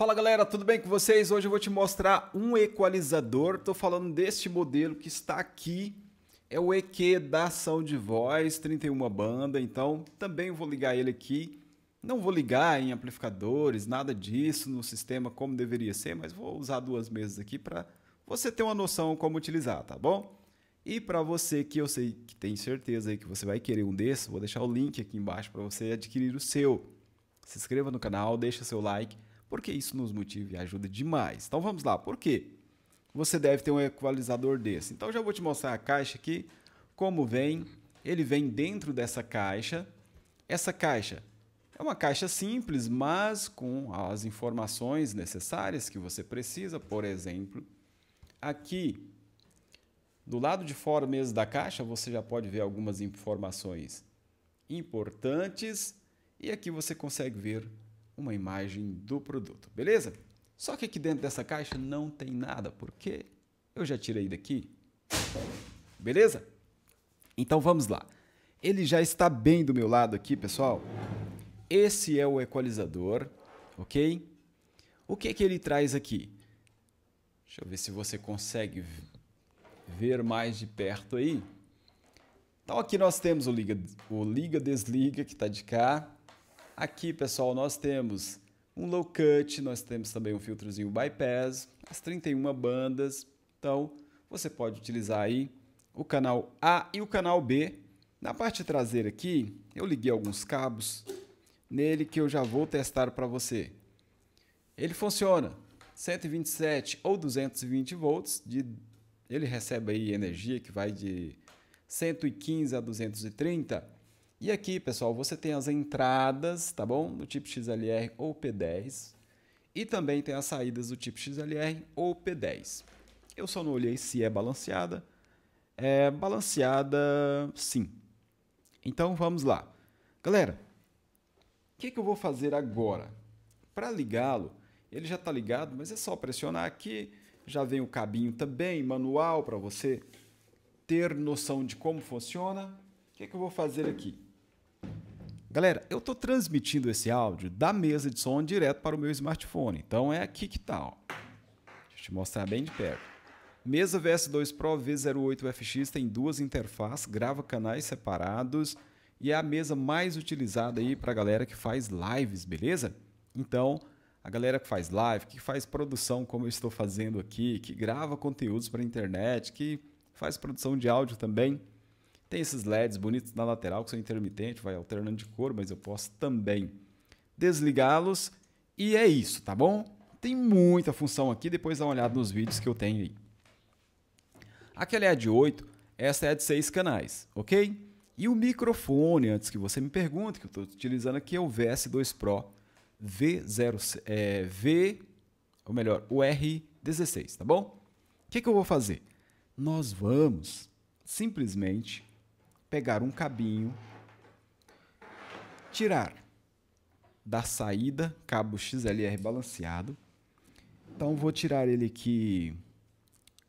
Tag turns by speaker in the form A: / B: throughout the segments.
A: Fala galera, tudo bem com vocês? Hoje eu vou te mostrar um equalizador. Estou falando deste modelo que está aqui. É o EQ da ação de voz, 31 banda. Então também vou ligar ele aqui. Não vou ligar em amplificadores, nada disso no sistema como deveria ser, mas vou usar duas mesas aqui para você ter uma noção como utilizar, tá bom? E para você que eu sei que tem certeza aí que você vai querer um desses, vou deixar o link aqui embaixo para você adquirir o seu. Se inscreva no canal, deixa seu like porque isso nos motiva e ajuda demais. Então vamos lá, por quê? Você deve ter um equalizador desse. Então já vou te mostrar a caixa aqui, como vem. Ele vem dentro dessa caixa. Essa caixa é uma caixa simples, mas com as informações necessárias que você precisa. Por exemplo, aqui do lado de fora mesmo da caixa, você já pode ver algumas informações importantes e aqui você consegue ver uma imagem do produto, beleza? Só que aqui dentro dessa caixa não tem nada, porque eu já tirei daqui, beleza? Então vamos lá. Ele já está bem do meu lado aqui, pessoal. Esse é o equalizador, ok? O que, que ele traz aqui? Deixa eu ver se você consegue ver mais de perto aí. Então aqui nós temos o liga, o liga desliga que está de cá, Aqui, pessoal, nós temos um low cut, nós temos também um filtrozinho bypass, as 31 bandas. Então, você pode utilizar aí o canal A e o canal B. Na parte traseira aqui, eu liguei alguns cabos nele que eu já vou testar para você. Ele funciona 127 ou 220 volts, de, ele recebe aí energia que vai de 115 a 230 e aqui, pessoal, você tem as entradas, tá bom? Do tipo XLR ou P10. E também tem as saídas do tipo XLR ou P10. Eu só não olhei se é balanceada. É balanceada, sim. Então vamos lá. Galera, o que, que eu vou fazer agora? Para ligá-lo, ele já está ligado, mas é só pressionar aqui. Já vem o cabinho também, manual, para você ter noção de como funciona. O que, que eu vou fazer aqui? Galera, eu estou transmitindo esse áudio da mesa de som direto para o meu smartphone. Então é aqui que está. Deixa eu te mostrar bem de perto. Mesa VS2 Pro V08FX tem duas interfaces, grava canais separados e é a mesa mais utilizada aí para a galera que faz lives, beleza? Então, a galera que faz live, que faz produção como eu estou fazendo aqui, que grava conteúdos para a internet, que faz produção de áudio também, tem esses LEDs bonitos na lateral que são intermitentes, vai alternando de cor, mas eu posso também desligá-los. E é isso, tá bom? Tem muita função aqui, depois dá uma olhada nos vídeos que eu tenho aí. Aquela é a de 8, essa é a de 6 canais, ok? E o microfone, antes que você me pergunte, que eu estou utilizando aqui, é o VS2 Pro V0, é, V, ou melhor, o R16, tá bom? O que, que eu vou fazer? Nós vamos simplesmente pegar um cabinho, tirar da saída cabo XLR balanceado. Então vou tirar ele aqui.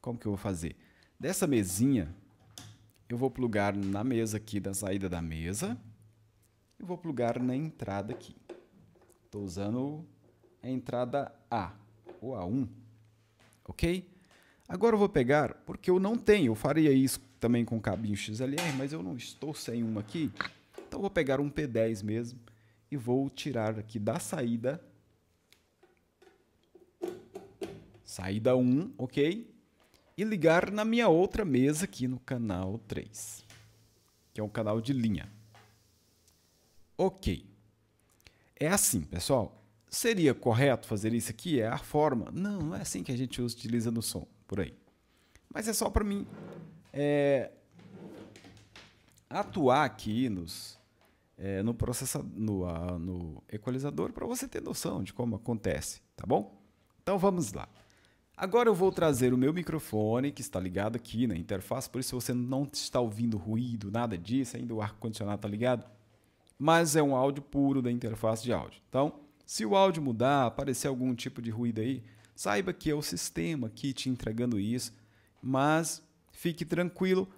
A: Como que eu vou fazer? Dessa mesinha, eu vou plugar na mesa aqui da saída da mesa. Eu vou plugar na entrada aqui. Estou usando a entrada A, ou A1, ok? Agora eu vou pegar, porque eu não tenho, eu faria isso também com cabinho XLR, mas eu não estou sem uma aqui. Então vou pegar um P10 mesmo e vou tirar aqui da saída. Saída 1, ok? E ligar na minha outra mesa aqui no canal 3, que é um canal de linha. Ok. É assim, pessoal. Seria correto fazer isso aqui? É a forma? Não, não é assim que a gente utiliza no som, por aí. Mas é só para mim é, atuar aqui nos, é, no, processa, no, a, no equalizador para você ter noção de como acontece, tá bom? Então vamos lá. Agora eu vou trazer o meu microfone que está ligado aqui na interface, por isso você não está ouvindo ruído, nada disso, ainda o ar-condicionado está ligado, mas é um áudio puro da interface de áudio. Então, se o áudio mudar, aparecer algum tipo de ruído aí, saiba que é o sistema aqui te entregando isso, mas fique tranquilo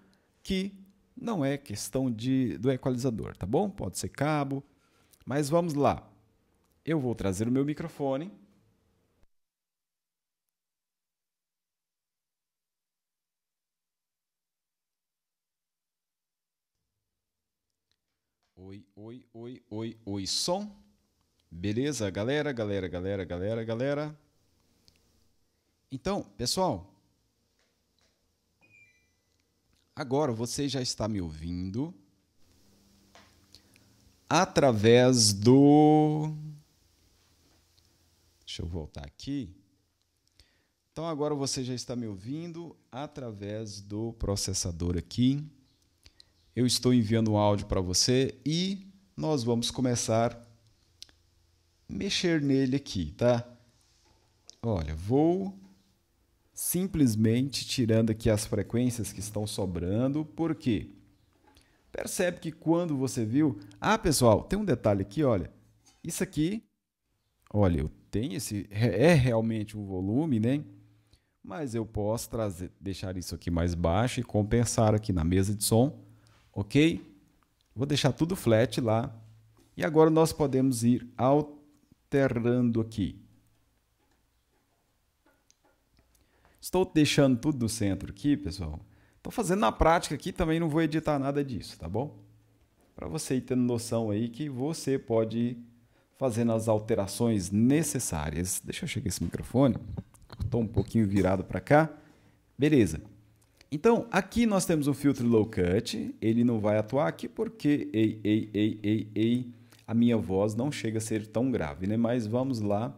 A: que não é questão de, do equalizador, tá bom? Pode ser cabo, mas vamos lá. Eu vou trazer o meu microfone. Oi, oi, oi, oi, oi, som. Beleza, galera, galera, galera, galera, galera. Então, pessoal, agora você já está me ouvindo através do. Deixa eu voltar aqui. Então agora você já está me ouvindo através do processador aqui. Eu estou enviando um áudio para você e nós vamos começar a mexer nele aqui, tá? Olha, vou simplesmente tirando aqui as frequências que estão sobrando, por quê? Percebe que quando você viu. Ah, pessoal, tem um detalhe aqui, olha. Isso aqui, olha, eu tenho esse. É realmente um volume, né? Mas eu posso trazer, deixar isso aqui mais baixo e compensar aqui na mesa de som, ok? Vou deixar tudo flat lá. E agora nós podemos ir alterando aqui. Estou deixando tudo no centro aqui, pessoal. Estou fazendo na prática aqui, também não vou editar nada disso, tá bom? Para você ir tendo noção aí que você pode ir fazendo as alterações necessárias. Deixa eu chegar esse microfone. Estou um pouquinho virado para cá. Beleza. Então, aqui nós temos um filtro low cut. Ele não vai atuar aqui porque ei, ei, ei, ei, ei, a minha voz não chega a ser tão grave, né? Mas vamos lá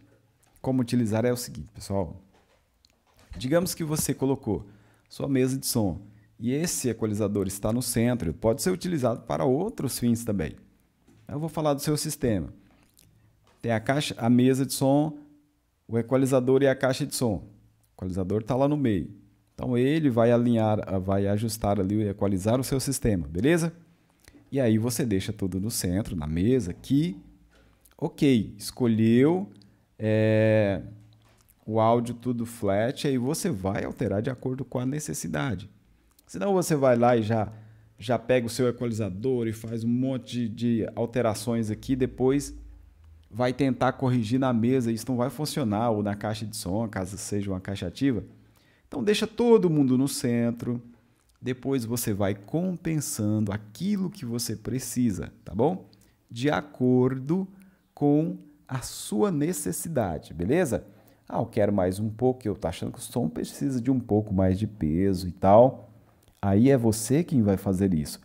A: como utilizar é o seguinte, pessoal. Digamos que você colocou sua mesa de som e esse equalizador está no centro, pode ser utilizado para outros fins também. Eu vou falar do seu sistema. Tem a caixa, a mesa de som, o equalizador e a caixa de som. O equalizador está lá no meio. Então ele vai alinhar, vai ajustar ali e equalizar o seu sistema, beleza? E aí você deixa tudo no centro, na mesa, aqui. Ok, escolheu é, o áudio tudo flat, aí você vai alterar de acordo com a necessidade. Senão você vai lá e já, já pega o seu equalizador e faz um monte de, de alterações aqui, depois vai tentar corrigir na mesa, isso não vai funcionar, ou na caixa de som, caso seja uma caixa ativa. Então deixa todo mundo no centro, depois você vai compensando aquilo que você precisa, tá bom? De acordo com a sua necessidade, beleza? Ah, eu quero mais um pouco, eu tô achando que o som precisa de um pouco mais de peso e tal. Aí é você quem vai fazer isso.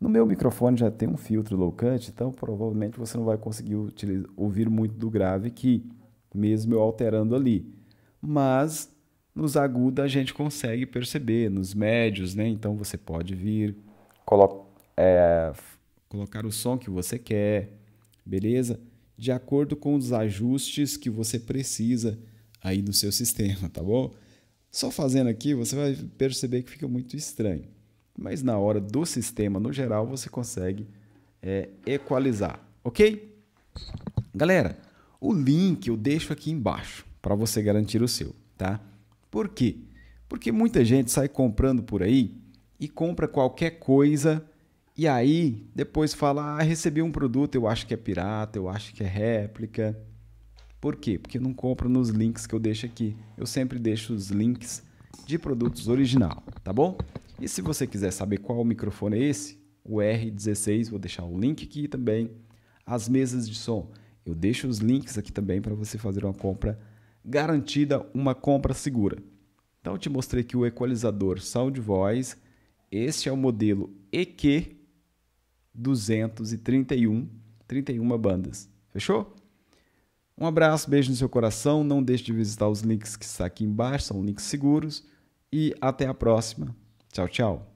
A: No meu microfone já tem um filtro low cut, então provavelmente você não vai conseguir utilizar, ouvir muito do grave aqui, mesmo eu alterando ali. Mas nos agudos a gente consegue perceber, nos médios, né? Então você pode vir, colo é, colocar o som que você quer, beleza? de acordo com os ajustes que você precisa aí no seu sistema, tá bom? Só fazendo aqui você vai perceber que fica muito estranho, mas na hora do sistema no geral você consegue é, equalizar, ok? Galera, o link eu deixo aqui embaixo para você garantir o seu, tá? Por quê? Porque muita gente sai comprando por aí e compra qualquer coisa e aí, depois fala: ah, recebi um produto, eu acho que é pirata, eu acho que é réplica. Por quê? Porque não compra nos links que eu deixo aqui. Eu sempre deixo os links de produtos original, tá bom? E se você quiser saber qual microfone é esse, o R16, vou deixar o link aqui também. As mesas de som, eu deixo os links aqui também para você fazer uma compra garantida, uma compra segura. Então eu te mostrei aqui o equalizador Sound Voice. Este é o modelo EQ 231, 31 bandas. Fechou? Um abraço, beijo no seu coração. Não deixe de visitar os links que está aqui embaixo, são links seguros. E até a próxima. Tchau, tchau.